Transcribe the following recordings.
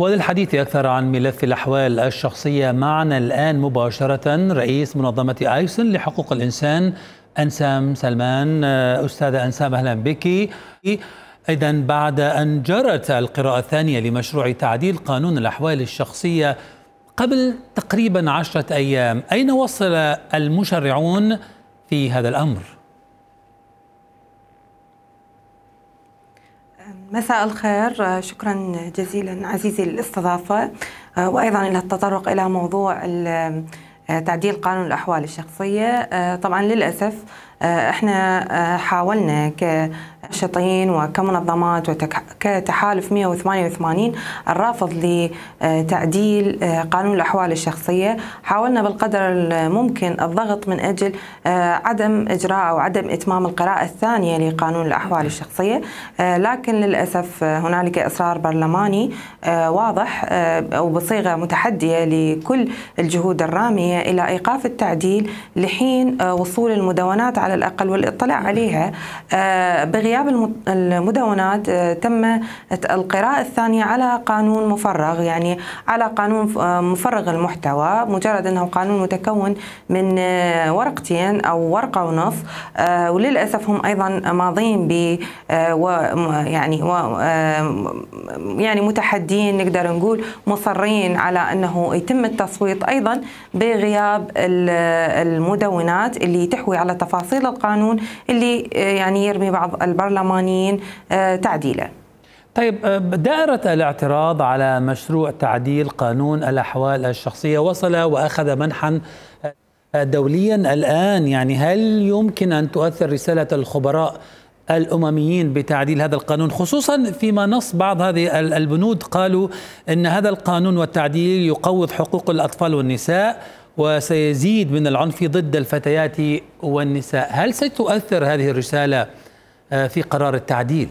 وللحديث أكثر عن ملف الأحوال الشخصية معنا الآن مباشرة رئيس منظمة آيسن لحقوق الإنسان أنسام سلمان آه، أستاذة أنسام أهلا بك إذا بعد أن جرت القراءة الثانية لمشروع تعديل قانون الأحوال الشخصية قبل تقريبا عشرة أيام أين وصل المشرعون في هذا الأمر؟ مساء الخير آه، شكرا جزيلا عزيزي للاستضافة آه، وأيضا إلى التطرق إلى موضوع آه، تعديل قانون الأحوال الشخصية طبعا للأسف احنا حاولنا ك نشطين وكمنظمات وكتحالف 188 الرافض لتعديل آه، قانون الأحوال الشخصية حاولنا بالقدر الممكن الضغط من أجل آه، عدم إجراء أو عدم إتمام القراءة الثانية لقانون الأحوال الشخصية آه، لكن للأسف هنالك إصرار برلماني واضح أو بصيغة متحدية لكل الجهود الرامية إلى إيقاف التعديل لحين وصول المدونات على الأقل والاطلاع عليها بغياب غياب المدونات آه، تم القراءة الثانية على قانون مفرغ يعني على قانون آه، مفرغ المحتوى مجرد أنه قانون متكون من آه، ورقتين أو ورقة ونصف وللأسف هم أيضا ماضين ب يعني يعني متحدين نقدر نقول مصرين على أنه يتم التصويت أيضا بغياب المدونات اللي تحوي على تفاصيل القانون اللي يعني يرمي بعض البر البرلمانيين آه، تعديله طيب آه، دائرة الاعتراض على مشروع تعديل قانون الأحوال الشخصية وصل وأخذ منحا آه، دوليا الآن يعني هل يمكن أن تؤثر رسالة الخبراء الامميين بتعديل هذا القانون خصوصا فيما نص بعض هذه البنود قالوا ان هذا القانون والتعديل يقوض حقوق الاطفال والنساء وسيزيد من العنف ضد الفتيات والنساء هل ستؤثر هذه الرساله آه، في قرار التعديل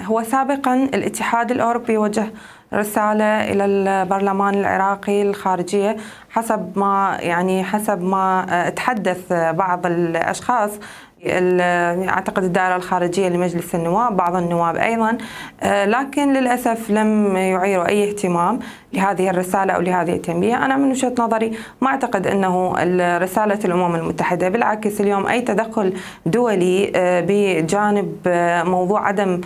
هو سابقا الاتحاد الاوروبي وجه رساله الى البرلمان العراقي الخارجيه حسب ما يعني حسب ما آه، تحدث بعض الاشخاص اعتقد الدائره الخارجيه لمجلس النواب بعض النواب ايضا آه، لكن للاسف لم يعيروا اي اهتمام لهذه الرساله او لهذه التنبيه انا من وجهه نظري ما اعتقد انه رساله الامم المتحده بالعكس اليوم اي تدخل دولي آه، بجانب آه، موضوع عدم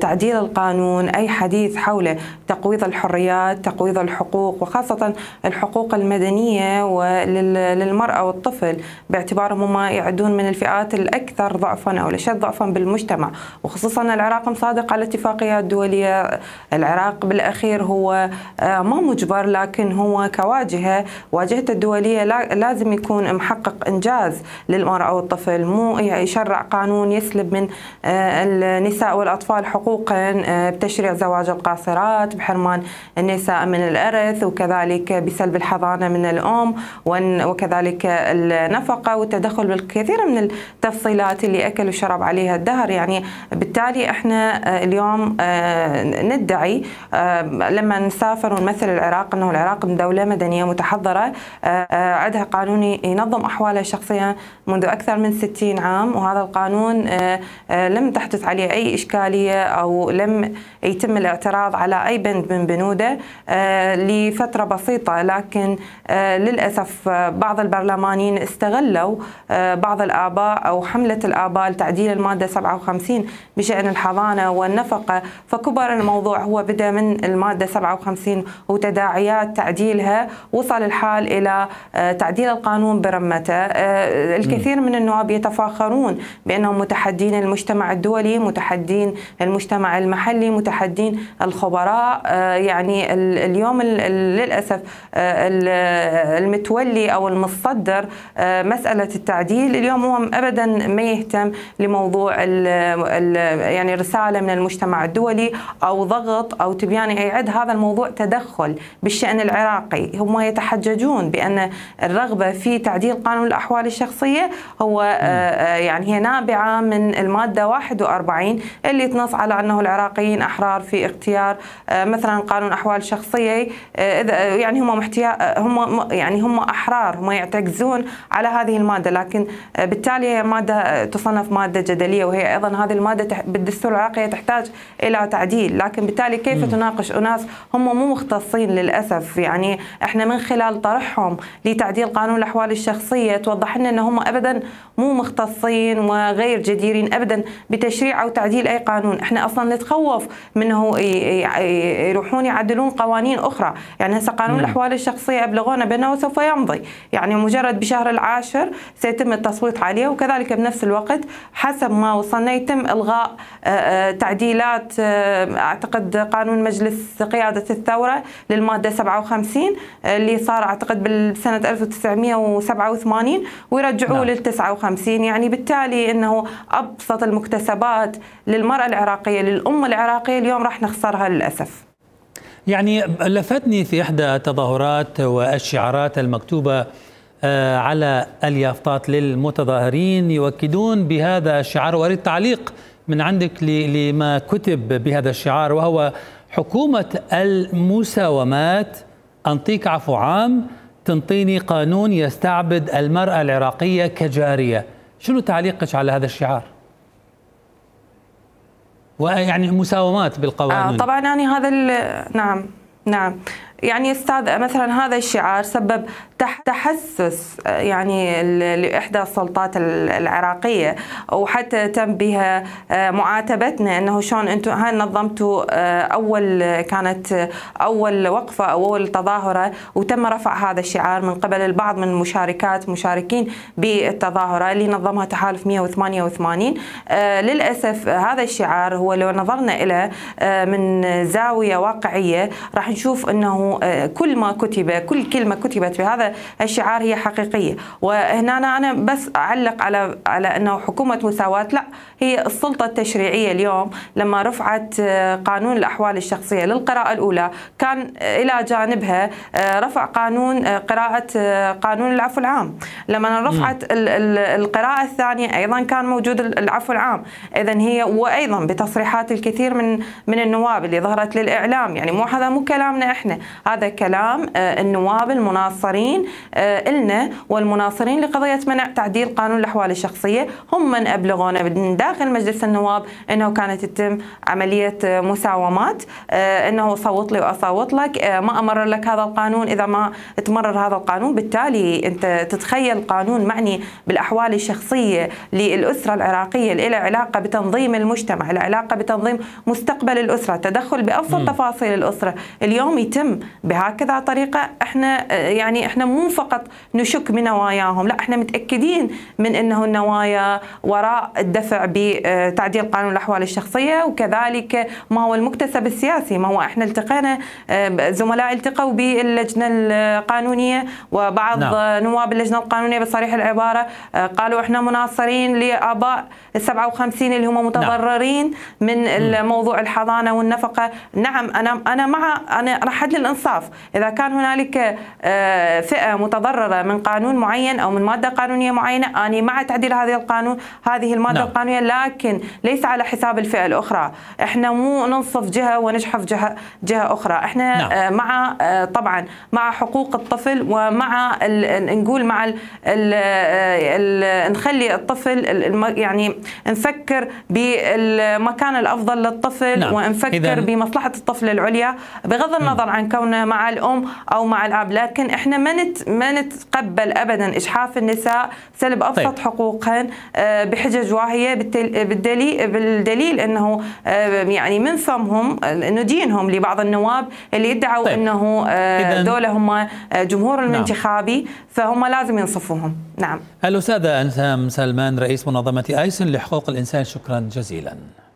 تعديل القانون اي حديث حول تقويض الحريات تقويض الحقوق وخاصه الحقوق المدنيه وللمراه والطفل باعتبارهم هم يعدون من الفئات الأكثر الأكثر ضعفا أو الأشد ضعفا بالمجتمع وخصوصا العراق مصادق على اتفاقيات دولية العراق بالأخير هو آه، ما مجبر لكن هو كواجهة واجهته الدولية لازم يكون محقق إنجاز للمرأة والطفل مو يشرع قانون يسلب من آه، النساء والأطفال حقوقا آه، بتشريع زواج القاصرات بحرمان النساء من الأرث وكذلك بسلب الحضانة من الأم وكذلك النفقة والتدخل بالكثير من التفصيل المحصلات اللي أكل وشرب عليها الدهر يعني بالتالي إحنا آه، اليوم آه، ندعي آه، لما نسافر ونمثل العراق أنه العراق دولة مدنية متحضرة عندها قانون ينظم أحوالها الشخصية منذ أكثر من 60 عام وهذا القانون لم تحدث عليه أي إشكالية أو لم يتم الاعتراض على أي بند من بنوده لفترة بسيطة لكن للأسف بعض البرلمانيين استغلوا بعض الآباء أو حملة الآباء لتعديل المادة 57 بشأن الحضانة والنفقة فكبر الموضوع هو بدأ من المادة 57 وتداعيات تعديلها وصل الحال إلى آه، تعديل القانون برمته آه، الكثير من النواب يتفاخرون بأنهم متحدين المجتمع الدولي متحدين المجتمع المحلي متحدين الخبراء آه، يعني اليوم للأسف المتولي أو المتصدر مسألة التعديل اليوم هو أبدا ما يهتم لموضوع ال ال يعني رساله من المجتمع الدولي او ضغط او تبيان يعني يعد هذا الموضوع تدخل بالشان العراقي هم يتحججون بان الرغبه في تعديل قانون الاحوال الشخصيه هو آه، آه، يعني هي نابعه من الماده 41 اللي تنص على انه العراقيين احرار في اختيار آه، مثلا قانون احوال شخصيه اذا يعني هم هم يعني هم احرار هم يعتكزون على هذه الماده لكن بالتالي هي ماده تصنف مادة جدلية وهي أيضا هذه المادة بالدستور العراقي تحتاج إلى تعديل لكن بالتالي كيف تناقش أناس هم مو مختصين للأسف يعني إحنا من خلال طرحهم لتعديل قانون الأحوال الشخصية توضح لنا أن هم أبدا مو مختصين وغير جديرين أبدا بتشريع أو تعديل أي قانون إحنا أصلا نتخوف منه يروحون يعدلون قوانين أخرى يعني هسه قانون الأحوال الشخصية أبلغونا بأنه سوف يمضي يعني مجرد بشهر العاشر سيتم التصويت عليه وكذلك نفس الوقت حسب ما وصلنا يتم إلغاء آه، آه، تعديلات آه، أعتقد قانون مجلس قيادة الثورة للمادة 57 اللي صار أعتقد بسنة 1987 ويرجعوه نعم. لل 59 يعني بالتالي أنه أبسط المكتسبات للمرأة العراقية للأمة العراقية اليوم راح نخسرها للأسف يعني لفتني في إحدى التظاهرات والشعارات المكتوبة آه، على اليافطات للمتظاهرين يؤكدون بهذا الشعار واريد تعليق من عندك لما كتب بهذا الشعار وهو حكومة المساومات أنطيك عفو عام تنطيني قانون يستعبد المرأة العراقية كجارية شنو تعليقك على هذا الشعار؟ ويعني مساومات بالقوانين آه طبعا أنا هذا نعم نعم يعني استاذ مثلا هذا الشعار سبب تحسس يعني لاحدى السلطات العراقيه وحتى تم بها آه، معاتبتنا انه شلون انتم هاي نظمتوا آه، اول كانت آه، اول وقفه او اول تظاهره وتم رفع هذا الشعار من قبل البعض من المشاركات مشاركين بالتظاهره اللي نظمها تحالف 188 للاسف هذا الشعار هو لو نظرنا الى من زاويه واقعيه راح نشوف انه آه، كل ما كتب كل كلمه كتبت في هذا الشعار هي حقيقيه وهنا انا بس اعلق على على انه حكومه مساواه لا هي السلطه التشريعيه اليوم لما رفعت آه، قانون الاحوال الشخصيه للقراءه الاولى كان آه، الى جانبها رفع قانون قراءه قانون العفو العام لما رفعت القراءه الثانيه ايضا كان موجود العفو العام اذا هي وايضا بتصريحات الكثير من من النواب اللي ظهرت للاعلام يعني مو هذا مو كلامنا احنا هذا كلام آه، النواب المناصرين آه، إلنا والمناصرين لقضية منع تعديل قانون الأحوال الشخصية هم من أبلغونا من داخل مجلس النواب أنه كانت تتم عملية آه، مساومات أنه صوت لي وأصوت لك ما أمرر لك هذا القانون إذا ما تمرر هذا القانون بالتالي أنت تتخيل قانون معني بالأحوال الشخصية للأسرة العراقية اللي علاقة بتنظيم المجتمع العلاقة بتنظيم مستقبل الأسرة تدخل بأفضل تفاصيل الأسرة اليوم يتم بهكذا طريقة احنا يعني احنا مو فقط نشك بنواياهم لا احنا متأكدين من انه النوايا وراء الدفع بتعديل قانون الأحوال الشخصية وكذلك ما هو المكتسب السياسي ما هو احنا التقينا زملاء التقوا باللجنة القانونية وبعض نعم. نواب اللجنة القانونية بصريح العبارة قالوا احنا مناصرين لآباء 57 اللي هم نعم. متضررين نعم. من موضوع الحضانة والنفقة نعم أنا أنا مع أنا راح للإنصاف الانصاف إذا كان هنالك آه، فئة متضررة من قانون معين أو من مادة قانونية معينة أنا مع تعديل هذا القانون هذه المادة نعم. القانونية لكن ليس على حساب الفئة الأخرى إحنا مو ننصف جهة ونجحف جهة, جهة أخرى إحنا آه، نعم. مع آه، طبعا مع حقوق الطفل ومع نقول مع الـ الـ الـ نخلي الطفل يعني نفكر بالمكان الأفضل للطفل نعم. ونفكر بمصلحة الطفل العليا بغض النظر نعم. عن كونه يكون مع الام او مع الاب لكن احنا ما نت ما نتقبل ابدا اجحاف النساء سلب طيب. ابسط طيب. حقوقهن آه، بحجج واهيه بالدليل بالدليل انه آه، يعني من فمهم انه دينهم لبعض النواب اللي ادعوا طيب. انه آه، دول هم جمهور المنتخابي نعم. فهم لازم ينصفوهم نعم الأستاذة أنسام سلمان رئيس منظمة آيسن لحقوق الإنسان شكرا جزيلا